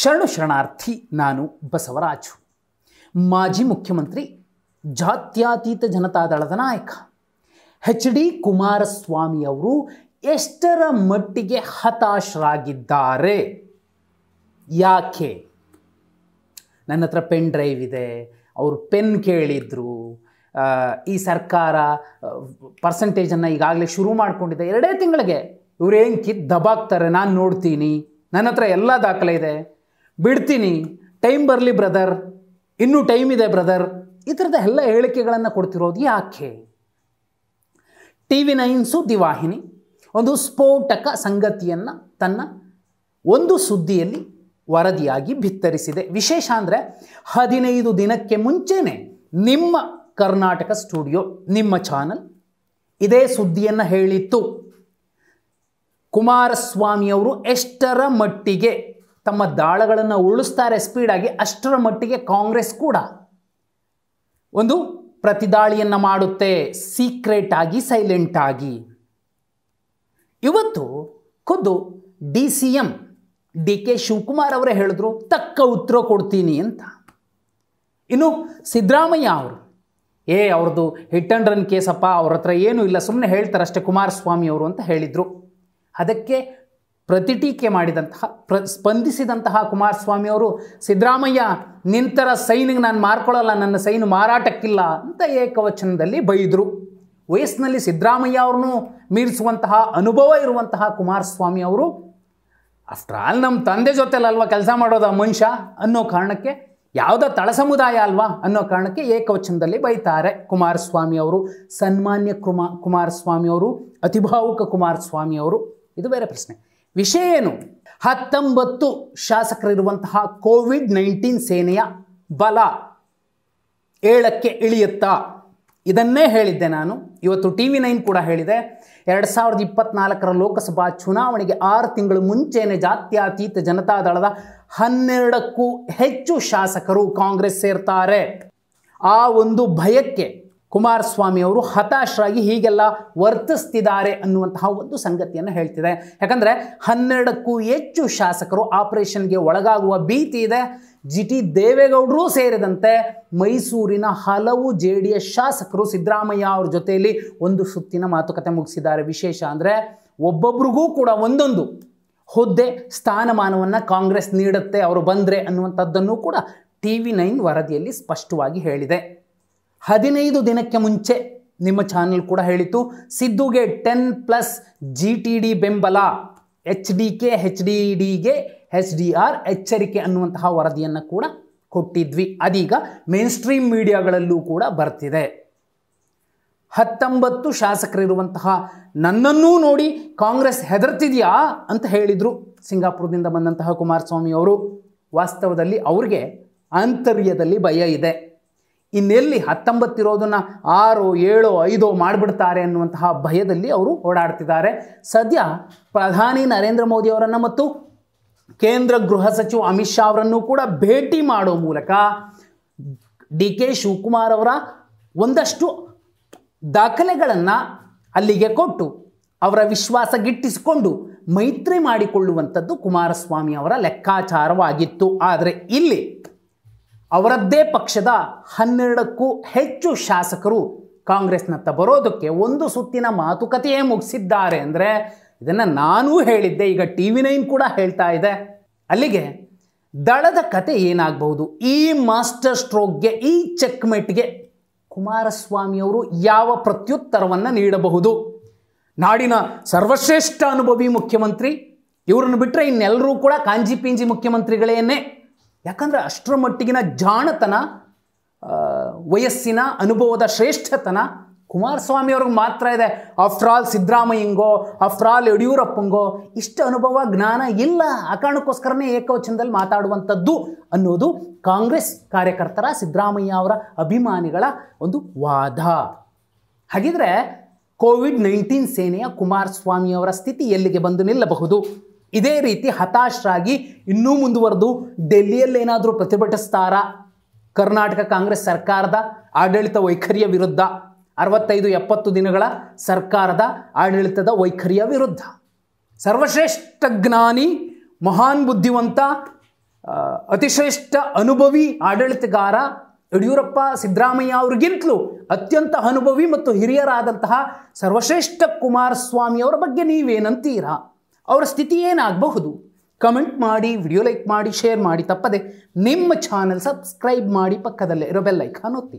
ಶರಣು ಶರಣಾರ್ಥಿ ನಾನು ಬಸವರಾಜು ಮಾಜಿ ಮುಖ್ಯಮಂತ್ರಿ ಜಾತ್ಯತೀತ ಜನತಾದಳದ ನಾಯಕ ಹೆಚ್ ಡಿ ಕುಮಾರಸ್ವಾಮಿ ಅವರು ಎಷ್ಟರ ಮಟ್ಟಿಗೆ ಹತಾಶರಾಗಿದ್ದಾರೆ ಯಾಕೆ ನನ್ನ ಹತ್ರ ಪೆನ್ ಡ್ರೈವ್ ಇದೆ ಅವರು ಪೆನ್ ಕೇಳಿದರು ಈ ಸರ್ಕಾರ ಪರ್ಸೆಂಟೇಜನ್ನು ಈಗಾಗಲೇ ಶುರು ಮಾಡಿಕೊಂಡಿದೆ ಎರಡೇ ತಿಂಗಳಿಗೆ ಇವ್ರು ಹೆಂಗೆ ಕಿತ್ತು ದಬಾಕ್ತಾರೆ ನಾನು ನೋಡ್ತೀನಿ ನನ್ನ ಹತ್ರ ಎಲ್ಲ ದಾಖಲೆ ಇದೆ ಬಿಡ್ತೀನಿ ಟೈಮ್ ಬರಲಿ ಬ್ರದರ್ ಇನ್ನೂ ಟೈಮ್ ಇದೆ ಬ್ರದರ್ ಈ ಥರದ ಎಲ್ಲ ಹೇಳಿಕೆಗಳನ್ನು ಕೊಡ್ತಿರೋದು ಯಾಕೆ ಟಿ ವಿ ನೈನ್ ಸುದ್ದಿವಾಹಿನಿ ಒಂದು ಸ್ಫೋಟಕ ಸಂಗತಿಯನ್ನು ತನ್ನ ಒಂದು ಸುದ್ದಿಯಲ್ಲಿ ವರದಿಯಾಗಿ ಬಿತ್ತರಿಸಿದೆ ವಿಶೇಷ ಅಂದರೆ ಹದಿನೈದು ದಿನಕ್ಕೆ ಮುಂಚೆನೇ ನಿಮ್ಮ ಕರ್ನಾಟಕ ಸ್ಟುಡಿಯೋ ನಿಮ್ಮ ಚಾನಲ್ ಇದೇ ಸುದ್ದಿಯನ್ನು ಹೇಳಿತ್ತು ಕುಮಾರಸ್ವಾಮಿಯವರು ಎಷ್ಟರ ಮಟ್ಟಿಗೆ ತಮ್ಮ ದಾಳಗಳನ್ನು ಉರುಳಿಸ್ತಾರೆ ಸ್ಪೀಡಾಗಿ ಅಷ್ಟರ ಮಟ್ಟಿಗೆ ಕಾಂಗ್ರೆಸ್ ಕೂಡ ಒಂದು ಪ್ರತಿದಾಳಿಯನ್ನು ಮಾಡುತ್ತೆ ಸೀಕ್ರೆಟ್ ಆಗಿ ಸೈಲೆಂಟ್ ಆಗಿ ಇವತ್ತು ಖುದ್ದು D C M D K Shivakumar ಅವರೇ ಹೇಳಿದ್ರು ತಕ್ಕ ಉತ್ತರ ಕೊಡ್ತೀನಿ ಅಂತ ಇನ್ನು ಸಿದ್ದರಾಮಯ್ಯ ಅವರು ಏ ಅವ್ರದ್ದು ಹಿಟ್ ಅಂಡ್ ರನ್ ಕೇಸಪ್ಪ ಅವ್ರ ಹತ್ರ ಏನೂ ಇಲ್ಲ ಸುಮ್ಮನೆ ಹೇಳ್ತಾರಷ್ಟೇ ಕುಮಾರಸ್ವಾಮಿ ಅವರು ಅಂತ ಹೇಳಿದರು ಅದಕ್ಕೆ ಪ್ರತಿಟೀಕೆ ಮಾಡಿದಂತಹ ಪ್ರ ಸ್ಪಂದಿಸಿದಂತಹ ಕುಮಾರಸ್ವಾಮಿಯವರು ಸಿದ್ದರಾಮಯ್ಯ ನಿಂತರ ಸೈನಿಗೆ ನಾನು ಮಾರ್ಕೊಳ್ಳಲ್ಲ ನನ್ನ ಸೈನು ಮಾರಾಟಕ್ಕಿಲ್ಲ ಅಂತ ಏಕವಚನದಲ್ಲಿ ಬೈದರು ವಯಸ್ಸಿನಲ್ಲಿ ಸಿದ್ದರಾಮಯ್ಯ ಅವ್ರನ್ನೂ ಮೀರಿಸುವಂತಹ ಅನುಭವ ಇರುವಂತಹ ಕುಮಾರಸ್ವಾಮಿ ಅವರು ಆಫ್ಟರ್ ಆಲ್ ನಮ್ಮ ತಂದೆ ಜೊತೆಲಲ್ವಾ ಕೆಲಸ ಮಾಡೋದು ಆ ಮನುಷ್ಯ ಅನ್ನೋ ಕಾರಣಕ್ಕೆ ಯಾವುದೋ ತಳ ಸಮುದಾಯ ಅಲ್ವಾ ಅನ್ನೋ ಕಾರಣಕ್ಕೆ ಏಕವಚನದಲ್ಲಿ ಬೈತಾರೆ ಕುಮಾರಸ್ವಾಮಿ ಅವರು ಸನ್ಮಾನ್ಯ ಕುಮಾ ಕುಮಾರಸ್ವಾಮಿ ಅವರು ಅತಿಭಾವುಕ ಕುಮಾರಸ್ವಾಮಿ ಅವರು ಇದು ಬೇರೆ ಪ್ರಶ್ನೆ ವಿಷಯ ಏನು ಹತ್ತೊಂಬತ್ತು ಶಾಸಕರಿರುವಂತಹ ಕೋವಿಡ್ ನೈನ್ಟೀನ್ ಸೇನೆಯ ಬಲ ಏಳಕ್ಕೆ ಇಳಿಯುತ್ತಾ ಇದನ್ನೇ ಹೇಳಿದ್ದೆ ನಾನು ಇವತ್ತು ಟಿ ವಿ ನೈನ್ ಕೂಡ ಹೇಳಿದೆ ಎರಡು ಸಾವಿರದ ಇಪ್ಪತ್ನಾಲ್ಕರ ಲೋಕಸಭಾ ಚುನಾವಣೆಗೆ ಆರು ತಿಂಗಳು ಮುಂಚೆನೆ ಜಾತ್ಯತೀತ ಜನತಾದಳದ ಹನ್ನೆರಡಕ್ಕೂ ಹೆಚ್ಚು ಶಾಸಕರು ಕಾಂಗ್ರೆಸ್ ಸೇರ್ತಾರೆ ಆ ಒಂದು ಭಯಕ್ಕೆ ಕುಮಾರಸ್ವಾಮಿ ಅವರು ಹತಾಶರಾಗಿ ಹೀಗೆಲ್ಲ ವರ್ತಿಸ್ತಿದ್ದಾರೆ ಅನ್ನುವಂತಹ ಒಂದು ಸಂಗತಿಯನ್ನು ಹೇಳ್ತಿದೆ ಯಾಕಂದರೆ ಹನ್ನೆರಡಕ್ಕೂ ಹೆಚ್ಚು ಶಾಸಕರು ಆಪರೇಷನ್ಗೆ ಒಳಗಾಗುವ ಭೀತಿ ಇದೆ ಜಿ ಟಿ ದೇವೇಗೌಡರೂ ಸೇರಿದಂತೆ ಮೈಸೂರಿನ ಹಲವು ಜೆ ಡಿ ಎಸ್ ಶಾಸಕರು ಸಿದ್ದರಾಮಯ್ಯ ಅವ್ರ ಜೊತೆಯಲ್ಲಿ ಒಂದು ಸುತ್ತಿನ ಮಾತುಕತೆ ಮುಗಿಸಿದ್ದಾರೆ ವಿಶೇಷ ಅಂದರೆ ಒಬ್ಬೊಬ್ರಿಗೂ ಕೂಡ ಒಂದೊಂದು ಹುದ್ದೆ ಸ್ಥಾನಮಾನವನ್ನು ಕಾಂಗ್ರೆಸ್ ನೀಡುತ್ತೆ ಅವರು ಬಂದರೆ ಅನ್ನುವಂಥದ್ದನ್ನು ಕೂಡ ಟಿ ವಿ ನೈನ್ ವರದಿಯಲ್ಲಿ ಸ್ಪಷ್ಟವಾಗಿ ಹೇಳಿದೆ ಹದಿನೈದು ದಿನಕ್ಕೆ ಮುಂಚೆ ನಿಮ್ಮ ಚಾನಲ್ ಕೂಡ ಹೇಳಿತು ಸಿದ್ದುಗೆ ten plus G T D ಬೆಂಬಲ H D K H D ಡಿಗೆ ಎಚ್ ಡಿ ಆರ್ ಎಚ್ಚರಿಕೆ ಅನ್ನುವಂತಹ ವರದಿಯನ್ನು ಕೂಡ ಕೊಟ್ಟಿದ್ವಿ ಅದೀಗ ಮೇನ್ ಸ್ಟ್ರೀಮ್ ಮೀಡಿಯಾಗಳಲ್ಲೂ ಕೂಡ ಬರ್ತಿದೆ ಹತ್ತೊಂಬತ್ತು ಶಾಸಕರಿರುವಂತಹ ನನ್ನನ್ನೂ ನೋಡಿ ಕಾಂಗ್ರೆಸ್ ಹೆದರ್ತಿದೆಯಾ ಅಂತ ಹೇಳಿದರು ಸಿಂಗಾಪುರದಿಂದ ಬಂದಂತಹ ಕುಮಾರಸ್ವಾಮಿ ಅವರು ವಾಸ್ತವದಲ್ಲಿ ಅವ್ರಿಗೆ ಆಂತರ್ಯದಲ್ಲಿ ಭಯ ಇದೆ ಇನ್ನೆಲ್ಲಿ ಹತ್ತೊಂಬತ್ತಿರೋದನ್ನು ಆರು ಏಳು ಐದು ಮಾಡಿಬಿಡ್ತಾರೆ ಅನ್ನುವಂತಹ ಭಯದಲ್ಲಿ ಅವರು ಓಡಾಡ್ತಿದ್ದಾರೆ ಸದ್ಯ ಪ್ರಧಾನಿ ನರೇಂದ್ರ ಮೋದಿ ಅವರನ್ನು ಮತ್ತು ಕೇಂದ್ರ ಗೃಹ ಸಚಿವ ಅಮಿತ್ ಶಾ ಅವರನ್ನು ಕೂಡ ಭೇಟಿ ಮಾಡೋ ಮೂಲಕ ಡಿ ಕೆ ಶಿವಕುಮಾರ್ ಅವರ ಒಂದಷ್ಟು ದಾಖಲೆಗಳನ್ನು ಅಲ್ಲಿಗೆ ಕೊಟ್ಟು ಅವರ ವಿಶ್ವಾಸ ಗಿಟ್ಟಿಸಿಕೊಂಡು ಮೈತ್ರಿ ಮಾಡಿಕೊಳ್ಳುವಂಥದ್ದು ಕುಮಾರಸ್ವಾಮಿ ಅವರ ಲೆಕ್ಕಾಚಾರವಾಗಿತ್ತು ಆದರೆ ಇಲ್ಲಿ ಅವರದ್ದೇ ಪಕ್ಷದ ಹನ್ನೆರಡಕ್ಕೂ ಹೆಚ್ಚು ಶಾಸಕರು ಕಾಂಗ್ರೆಸ್ನತ್ತ ಬರೋದಕ್ಕೆ ಒಂದು ಸುತ್ತಿನ ಮಾತುಕತೆಯೇ ಮುಗಿಸಿದ್ದಾರೆ ಅಂದರೆ ಇದನ್ನು ನಾನೂ ಹೇಳಿದ್ದೆ ಈಗ ಟಿ ವಿ ನೈನ್ ಕೂಡ ಹೇಳ್ತಾ ಇದೆ ಅಲ್ಲಿಗೆ ದಳದ ಕತೆ ಏನಾಗಬಹುದು ಈ ಮಾಸ್ಟರ್ ಸ್ಟ್ರೋಕ್ಗೆ ಈ ಚೆಕ್ಮೆಟ್ಗೆ ಕುಮಾರಸ್ವಾಮಿಯವರು ಯಾವ ಪ್ರತ್ಯುತ್ತರವನ್ನು ನೀಡಬಹುದು ನಾಡಿನ ಸರ್ವಶ್ರೇಷ್ಠ ಅನುಭವಿ ಮುಖ್ಯಮಂತ್ರಿ ಇವರನ್ನು ಬಿಟ್ಟರೆ ಇನ್ನೆಲ್ಲರೂ ಕೂಡ ಕಾಂಜಿ ಪಿಂಜಿ ಮುಖ್ಯಮಂತ್ರಿಗಳೇನೇ ಯಾಕಂದರೆ ಅಷ್ಟರ ಮಟ್ಟಿಗಿನ ಜಾಣತನ ವಯಸ್ಸಿನ ಅನುಭವದ ಶ್ರೇಷ್ಠತನ ಕುಮಾರಸ್ವಾಮಿಯವ್ರಿಗೆ ಮಾತ್ರ ಇದೆ ಆಫ್ಟರ್ ಆಲ್ ಸಿದ್ದರಾಮಯ್ಯಂಗೋ ಆಫ್ಟರ್ ಆಲ್ ಯಡಿಯೂರಪ್ಪಂಗೋ ಇಷ್ಟು ಅನುಭವ ಜ್ಞಾನ ಇಲ್ಲ ಆ ಕಾರಣಕ್ಕೋಸ್ಕರನೇ ಏಕವಚನದಲ್ಲಿ ಮಾತಾಡುವಂಥದ್ದು ಅನ್ನೋದು ಕಾಂಗ್ರೆಸ್ ಕಾರ್ಯಕರ್ತರ ಸಿದ್ದರಾಮಯ್ಯ ಅವರ ಅಭಿಮಾನಿಗಳ ಒಂದು ವಾದ ಹಾಗಿದ್ರೆ ಕೋವಿಡ್ ನೈನ್ಟೀನ್ ಸೇನೆಯ ಕುಮಾರಸ್ವಾಮಿಯವರ ಸ್ಥಿತಿ ಎಲ್ಲಿಗೆ ಬಂದು ನಿಲ್ಲಬಹುದು ಇದೇ ರೀತಿ ಹತಾಶರಾಗಿ ಇನ್ನೂ ಮುಂದುವರೆದು ಡೆಲ್ಲಿಯಲ್ಲೇನಾದರೂ ಪ್ರತಿಭಟಿಸ್ತಾರ ಕರ್ನಾಟಕ ಕಾಂಗ್ರೆಸ್ ಸರ್ಕಾರದ ಆಡಳಿತ ವೈಖರಿಯ ವಿರುದ್ಧ ಅರವತ್ತೈದು ಎಪ್ಪತ್ತು ದಿನಗಳ ಸರ್ಕಾರದ ಆಡಳಿತದ ವೈಖರಿಯ ವಿರುದ್ಧ ಸರ್ವಶ್ರೇಷ್ಠ ಜ್ಞಾನಿ ಮಹಾನ್ ಬುದ್ಧಿವಂತ ಅತಿಶ್ರೇಷ್ಠ ಅನುಭವಿ ಆಡಳಿತಗಾರ ಯಡಿಯೂರಪ್ಪ ಸಿದ್ದರಾಮಯ್ಯ ಅವರಿಗಿಂತಲೂ ಅತ್ಯಂತ ಅನುಭವಿ ಮತ್ತು ಹಿರಿಯರಾದಂತಹ ಸರ್ವಶ್ರೇಷ್ಠ ಕುಮಾರಸ್ವಾಮಿಯವರ ಬಗ್ಗೆ ನೀವೇನಂತೀರಾ ಅವರ ಸ್ಥಿತಿ ಏನಾಗಬಹುದು ಕಮೆಂಟ್ ಮಾಡಿ ವಿಡಿಯೋ ಲೈಕ್ ಮಾಡಿ ಶೇರ್ ಮಾಡಿ ತಪ್ಪದೆ ನಿಮ್ಮ ಚಾನಲ್ ಸಬ್ಸ್ಕ್ರೈಬ್ ಮಾಡಿ ಪಕ್ಕದಲ್ಲೇ ಇರೋ ಬೆಲ್ಲೈಕಾನ್ ಒತ್ತಿ